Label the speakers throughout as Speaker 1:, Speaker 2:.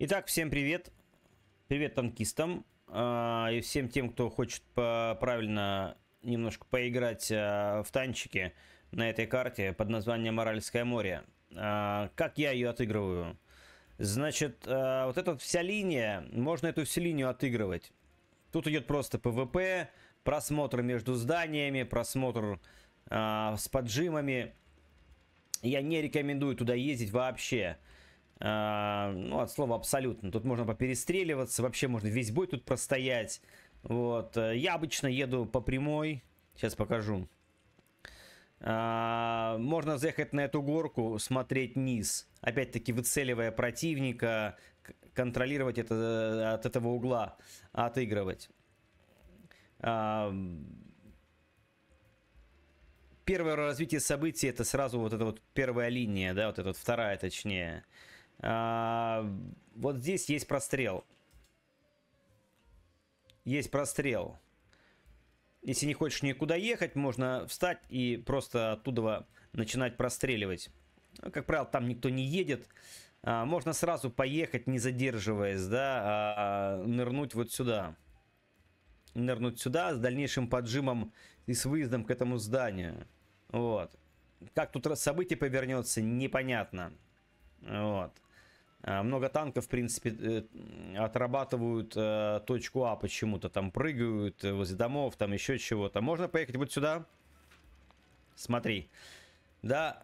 Speaker 1: Итак, всем привет. Привет танкистам. А, и всем тем, кто хочет правильно немножко поиграть а, в танчики на этой карте под названием Моральское море. А, как я ее отыгрываю? Значит, вот эта вся линия, можно эту всю линию отыгрывать. Тут идет просто ПВП, просмотр между зданиями, просмотр с поджимами. Я не рекомендую туда ездить вообще. А, ну, от слова абсолютно. Тут можно поперестреливаться, вообще можно весь бой тут простоять. Вот. Я обычно еду по прямой. Сейчас покажу. А, можно заехать на эту горку, смотреть низ. Опять-таки выцеливая противника, контролировать это э, от этого угла, отыгрывать. А, первое развитие событий это сразу вот эта вот первая линия, да, вот эта вот вторая точнее. А, вот здесь есть прострел. Есть прострел. Если не хочешь никуда ехать, можно встать и просто оттуда начинать простреливать. Ну, как правило, там никто не едет. А, можно сразу поехать, не задерживаясь, да, а, а, нырнуть вот сюда. Нырнуть сюда с дальнейшим поджимом и с выездом к этому зданию. Вот. Как тут событие повернется, непонятно. Вот. Э, много танков, в принципе, э, отрабатывают э, точку А почему-то. Там прыгают возле домов, там еще чего-то. Можно поехать вот сюда. Смотри. Да,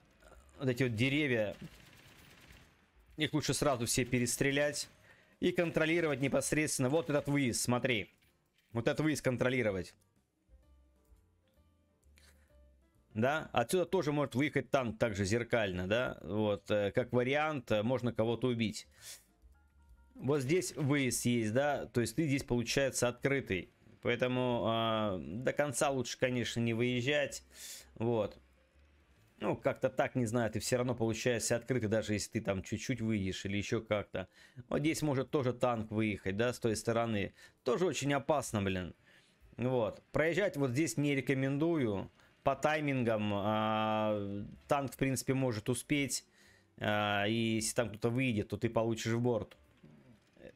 Speaker 1: вот эти вот деревья. Их лучше сразу все перестрелять. И контролировать непосредственно вот этот выезд, смотри. Вот этот выезд контролировать да, отсюда тоже может выехать танк также зеркально, да, вот, э, как вариант, э, можно кого-то убить. Вот здесь выезд есть, да, то есть ты здесь, получается, открытый, поэтому э, до конца лучше, конечно, не выезжать, вот. Ну, как-то так, не знаю, ты все равно получаешься открытый, даже если ты там чуть-чуть выйдешь или еще как-то. Вот здесь может тоже танк выехать, да, с той стороны. Тоже очень опасно, блин. Вот. Проезжать вот здесь не рекомендую по таймингам э, танк, в принципе, может успеть. Э, и если там кто-то выйдет, то ты получишь в борт.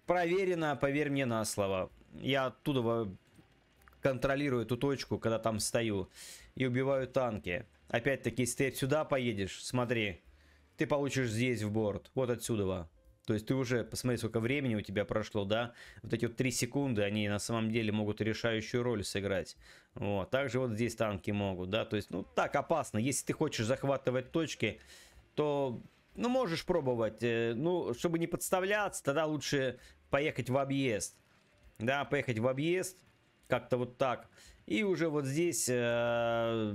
Speaker 1: Проверено, поверь мне на слово. Я оттуда контролирую эту точку, когда там стою. И убиваю танки. Опять-таки, если ты сюда поедешь, смотри. Ты получишь здесь в борт. Вот отсюда. То есть ты уже, посмотри, сколько времени у тебя прошло, да? Вот эти вот 3 секунды, они на самом деле могут решающую роль сыграть. Вот. Также вот здесь танки могут, да? То есть, ну, так опасно. Если ты хочешь захватывать точки, то, ну, можешь пробовать. Э, ну, чтобы не подставляться, тогда лучше поехать в объезд. Да, поехать в объезд, как-то вот так. И уже вот здесь э,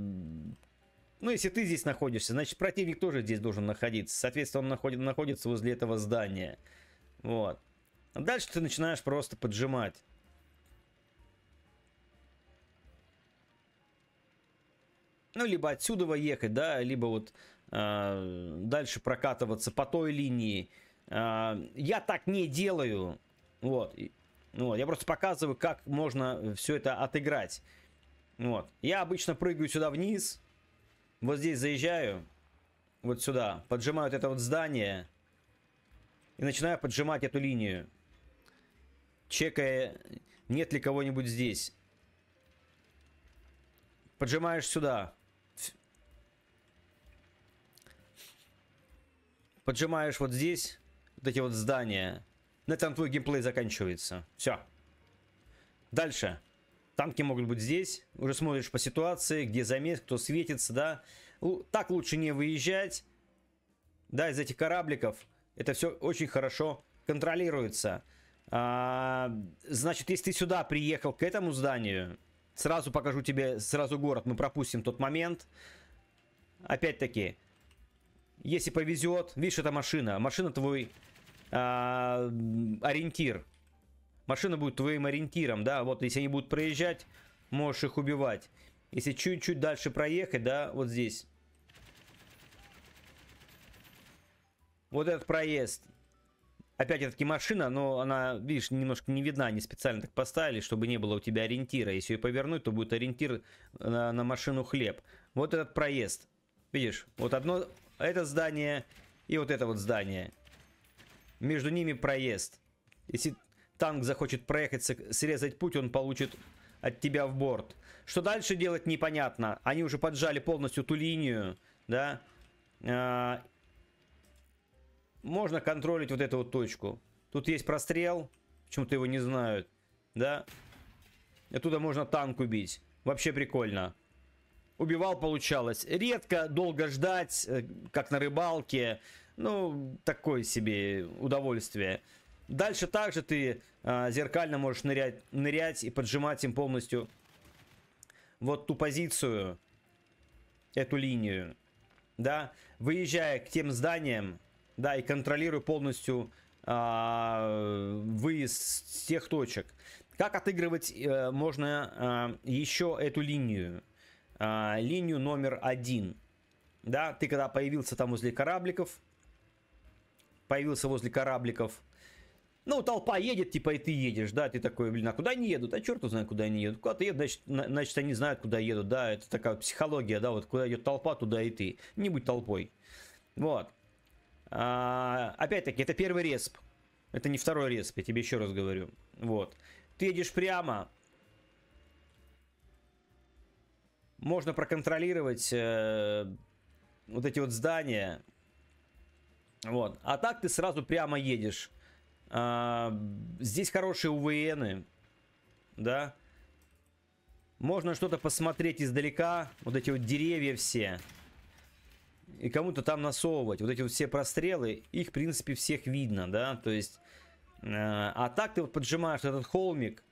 Speaker 1: ну, если ты здесь находишься, значит, противник тоже здесь должен находиться. Соответственно, он находит, находится возле этого здания. Вот. А дальше ты начинаешь просто поджимать. Ну, либо отсюда ехать, да, либо вот э, дальше прокатываться по той линии. Э, я так не делаю. Вот. Ну вот. Я просто показываю, как можно все это отыграть. Вот. Я обычно прыгаю сюда вниз вот здесь заезжаю. Вот сюда. Поджимаю вот это вот здание. И начинаю поджимать эту линию. Чекая, нет ли кого-нибудь здесь. Поджимаешь сюда. Поджимаешь вот здесь. Вот эти вот здания. На этом твой геймплей заканчивается. Все. Дальше. Танки могут быть здесь. Уже смотришь по ситуации, где замес, кто светится, да. Так лучше не выезжать. Да, из этих корабликов. Это все очень хорошо контролируется. А, значит, если ты сюда приехал, к этому зданию, сразу покажу тебе, сразу город. Мы пропустим тот момент. Опять-таки, если повезет, видишь, это машина. Машина твой а, ориентир машина будет твоим ориентиром, да, вот если они будут проезжать, можешь их убивать. Если чуть-чуть дальше проехать, да, вот здесь. Вот этот проезд. Опять-таки машина, но она, видишь, немножко не видна, они специально так поставили, чтобы не было у тебя ориентира. Если ее повернуть, то будет ориентир на, на машину хлеб. Вот этот проезд. Видишь, вот одно, это здание и вот это вот здание. Между ними проезд. Если танк захочет проехать, срезать путь, он получит от тебя в борт. Что дальше делать, непонятно. Они уже поджали полностью ту линию, да. А, можно контролить вот эту вот точку. Тут есть прострел, почему-то его не знают, да. Оттуда можно танк убить. Вообще прикольно. Убивал, получалось. Редко, долго ждать, э, как на рыбалке. Ну, такое себе удовольствие. Дальше также ты э, зеркально можешь нырять, нырять и поджимать им полностью вот ту позицию, эту линию, да, выезжая к тем зданиям, да, и контролируя полностью э, выезд с тех точек. Как отыгрывать э, можно э, еще эту линию? Э, линию номер один. Да, ты когда появился там возле корабликов, появился возле корабликов, ну, толпа едет, типа, и ты едешь, да, ты такой, блин, а куда они едут? А черт знает, куда они едут. Куда-то едут, значит, на, значит, они знают, куда едут, да, это такая психология, да, вот куда идет толпа, туда и ты. Не будь толпой. Вот. А, опять-таки, это первый респ. Это не второй респ, я тебе еще раз говорю. Вот. Ты едешь прямо. Можно проконтролировать э, вот эти вот здания. Вот. А так ты сразу прямо едешь. А, здесь хорошие УВНы, да. Можно что-то посмотреть издалека, вот эти вот деревья все. И кому-то там насовывать. Вот эти вот все прострелы, их, в принципе, всех видно, да. То есть, а, а так ты вот поджимаешь этот холмик,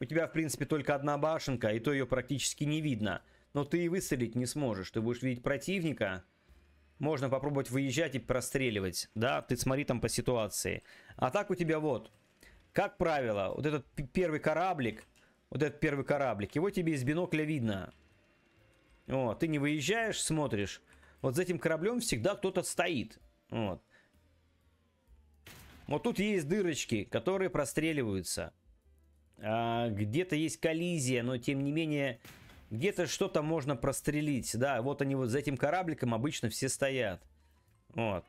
Speaker 1: у тебя, в принципе, только одна башенка, и то ее практически не видно. Но ты и выстрелить не сможешь. Ты будешь видеть противника, можно попробовать выезжать и простреливать, да, ты смотри там по ситуации. А так у тебя вот, как правило, вот этот первый кораблик, вот этот первый кораблик, его тебе из бинокля видно. О, ты не выезжаешь, смотришь, вот за этим кораблем всегда кто-то стоит, вот. Вот тут есть дырочки, которые простреливаются. А, Где-то есть коллизия, но тем не менее где-то что-то можно прострелить. Да, вот они вот за этим корабликом обычно все стоят. Вот.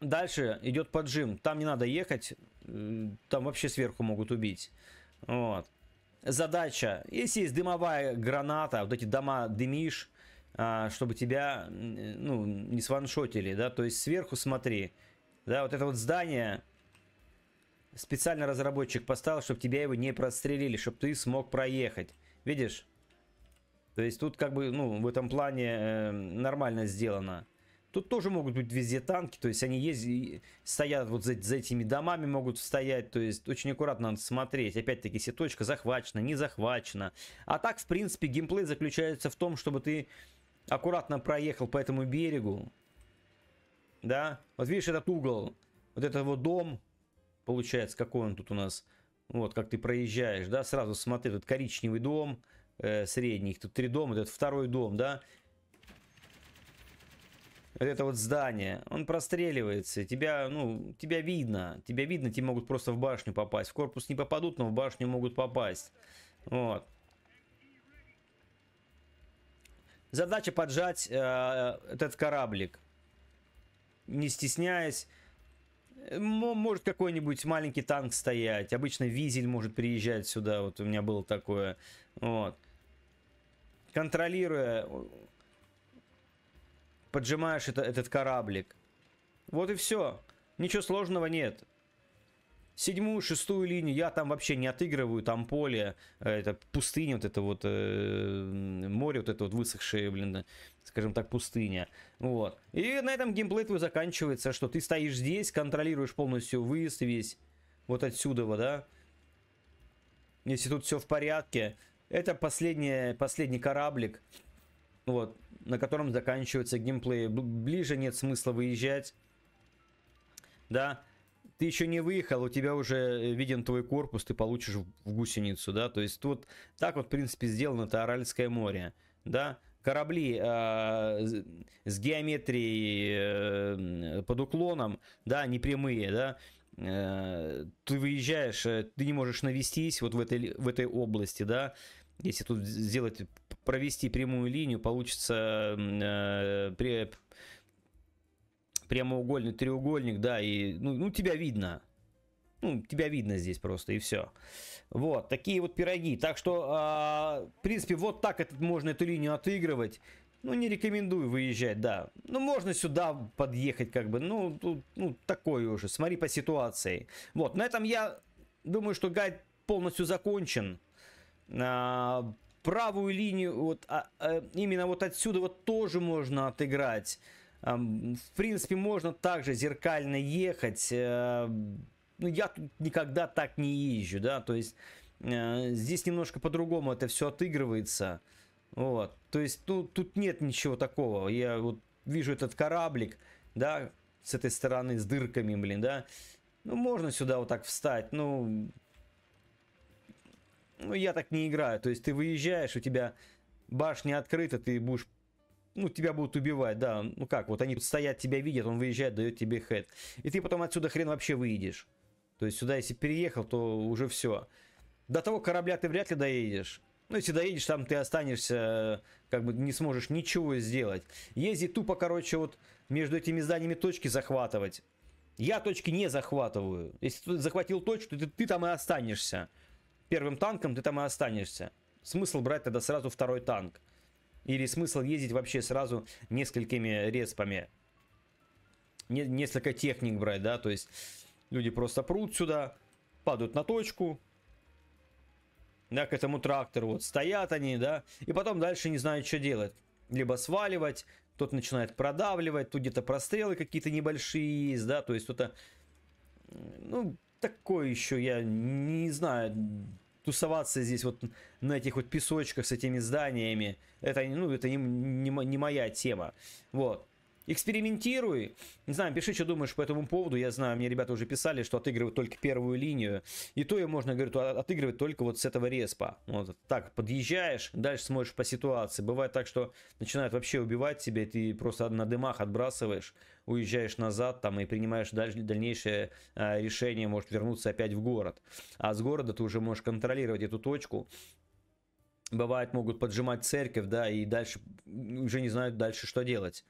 Speaker 1: Дальше идет поджим. Там не надо ехать. Там вообще сверху могут убить. Вот. Задача. Если есть дымовая граната, вот эти дома дымишь, а, чтобы тебя ну, не сваншотили, да, то есть сверху смотри. Да, вот это вот здание, специально разработчик поставил, чтобы тебя его не прострелили, чтобы ты смог проехать. Видишь? То есть тут как бы, ну, в этом плане э, нормально сделано. Тут тоже могут быть везде танки, то есть они ездят, стоят вот за, за этими домами, могут стоять, то есть очень аккуратно надо смотреть. Опять-таки, если точка захвачена, не захвачена. А так, в принципе, геймплей заключается в том, чтобы ты аккуратно проехал по этому берегу. Да, вот видишь этот угол, вот этот вот дом, получается, какой он тут у нас, вот, как ты проезжаешь, да, сразу смотри, тут коричневый дом, э, средний, тут три дома, этот второй дом, да. Вот это вот здание, он простреливается, тебя, ну, тебя видно, тебя видно, тебе могут просто в башню попасть. В корпус не попадут, но в башню могут попасть. Вот. Задача поджать э, этот кораблик, не стесняясь может какой-нибудь маленький танк стоять. Обычно Визель может приезжать сюда. Вот у меня было такое. Вот. Контролируя, поджимаешь это, этот кораблик. Вот и все. Ничего сложного нет. Седьмую, шестую линию я там вообще не отыгрываю, там поле, э, это пустыня, вот это вот, э, море вот это вот высохшее, блин, скажем так, пустыня. Вот. И на этом геймплей твой заканчивается, что ты стоишь здесь, контролируешь полностью выезд весь. Вот отсюда, да? Если тут все в порядке. Это последний, последний кораблик, вот, на котором заканчивается геймплей. Ближе нет смысла выезжать. Да, ты еще не выехал, у тебя уже э, виден твой корпус, ты получишь в гусеницу, да, то есть тут так вот, в принципе, сделано это Аральское море, да, корабли э, с геометрией э, под уклоном, да, непрямые, да, э, ты выезжаешь, э, ты не можешь навестись вот в этой, в этой области, да, если тут сделать, провести прямую линию, получится э, при, прямоугольный треугольник, да, и ну, ну тебя видно, ну, тебя видно здесь просто и все. Вот, такие вот пироги. Так что, э, в принципе, вот так этот, можно эту линию отыгрывать. Ну, не рекомендую выезжать, да. Ну, можно сюда подъехать, как бы. Ну, тут, ну, такое уже. Смотри по ситуации. Вот, на этом я думаю, что гайд полностью закончен. А, правую линию, вот а, а, именно вот отсюда вот тоже можно отыграть. А, в принципе, можно также зеркально ехать. А, ну, я тут никогда так не езжу, да, то есть э, здесь немножко по-другому это все отыгрывается, вот, то есть ну, тут нет ничего такого, я вот вижу этот кораблик, да, с этой стороны, с дырками, блин, да, ну, можно сюда вот так встать, ну, ну, я так не играю, то есть ты выезжаешь, у тебя башня открыта, ты будешь ну, тебя будут убивать, да, ну как, вот они стоят, тебя видят, он выезжает, дает тебе хэт. И ты потом отсюда хрен вообще выйдешь. То есть сюда, если переехал, то уже все. До того корабля ты вряд ли доедешь. Ну, если доедешь, там ты останешься, э, как бы не сможешь ничего сделать. Езди тупо, короче, вот между этими зданиями точки захватывать. Я точки не захватываю. Если ты захватил точку, ты, ты там и останешься. Первым танком ты там и останешься. Смысл брать тогда сразу второй танк. Или смысл ездить вообще сразу несколькими респами. Не, несколько техник брать, да, то есть Люди просто прут сюда, падают на точку, да, к этому трактору. Вот стоят они, да, и потом дальше не знают, что делать. Либо сваливать, тот начинает продавливать, тут где-то прострелы какие-то небольшие есть, да, то есть кто-то, ну, такое еще, я не знаю, тусоваться здесь вот на этих вот песочках с этими зданиями, это, ну, это не, не, не моя тема, вот экспериментируй. Не знаю, пиши, что думаешь по этому поводу. Я знаю, мне ребята уже писали, что отыгрывают только первую линию. И то ее можно, говорю, отыгрывать только вот с этого респа. Вот так подъезжаешь, дальше смотришь по ситуации. Бывает так, что начинают вообще убивать тебя, и ты просто на дымах отбрасываешь, уезжаешь назад там и принимаешь дальше, дальнейшее э, решение, может вернуться опять в город. А с города ты уже можешь контролировать эту точку. Бывает, могут поджимать церковь, да, и дальше уже не знают дальше, что делать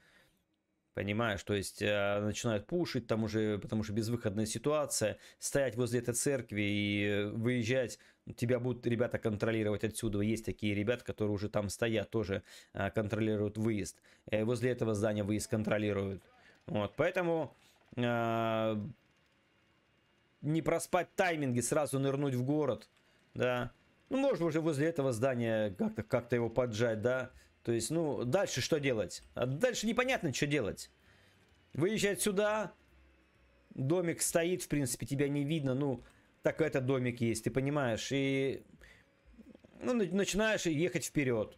Speaker 1: понимаешь, то есть э, начинают пушить там уже, потому что безвыходная ситуация, стоять возле этой церкви и выезжать, тебя будут ребята контролировать отсюда, есть такие ребята, которые уже там стоят, тоже э, контролируют выезд, э, возле этого здания выезд контролируют, вот, поэтому э, не проспать тайминги, сразу нырнуть в город, да, ну, можно уже возле этого здания как-то как, -то, как -то его поджать, да, то есть, ну, дальше что делать? А дальше непонятно, что делать. Выезжать сюда, домик стоит, в принципе, тебя не видно, ну, так это домик есть, ты понимаешь, и ну, начинаешь ехать вперед.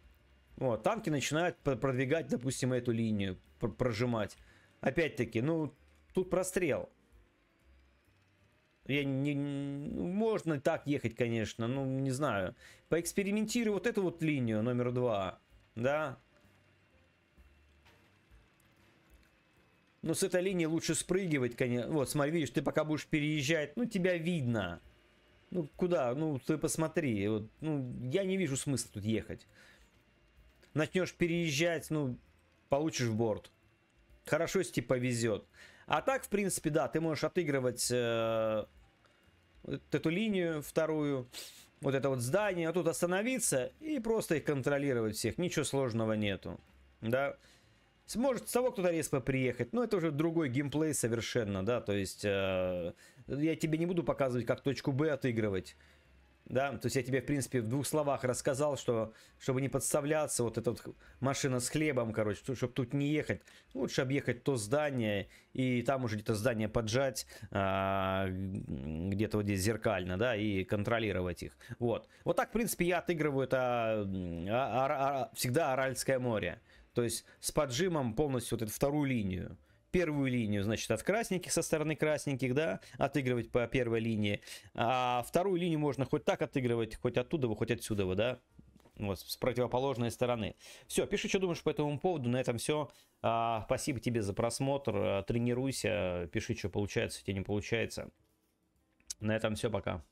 Speaker 1: Вот, танки начинают продвигать, допустим, эту линию, пр прожимать. Опять-таки, ну, тут прострел. Я не, можно так ехать, конечно, ну, не знаю. Поэкспериментирую вот эту вот линию, номер два да. Но ну, с этой линии лучше спрыгивать, конечно. Вот, смотри, видишь, ты пока будешь переезжать, ну, тебя видно. Ну, куда? Ну, ты посмотри. Вот, ну, я не вижу смысла тут ехать. Начнешь переезжать, ну, получишь борт. Хорошо, если тебе повезет. А так, в принципе, да, ты можешь отыгрывать э, вот эту линию вторую вот это вот здание, а тут остановиться и просто их контролировать всех. Ничего сложного нету. Да. Может, с того кто-то респа приехать, но это уже другой геймплей совершенно, да, то есть э, я тебе не буду показывать, как точку Б отыгрывать да, то есть я тебе, в принципе, в двух словах рассказал, что, чтобы не подставляться, вот эта вот машина с хлебом, короче, чтобы тут не ехать, лучше объехать то здание, и там уже где-то здание поджать, а, где-то вот здесь зеркально, да, и контролировать их, вот. Вот так, в принципе, я отыгрываю это а, а, а, всегда Аральское море, то есть с поджимом полностью вот эту вторую линию, первую линию, значит, от красненьких со стороны красненьких, да, отыгрывать по первой линии. А вторую линию можно хоть так отыгрывать, хоть оттуда, хоть отсюда, да, вот, с противоположной стороны. Все, пиши, что думаешь по этому поводу. На этом все. А, спасибо тебе за просмотр. А, тренируйся, пиши, что получается, тебе не получается. На этом все, пока.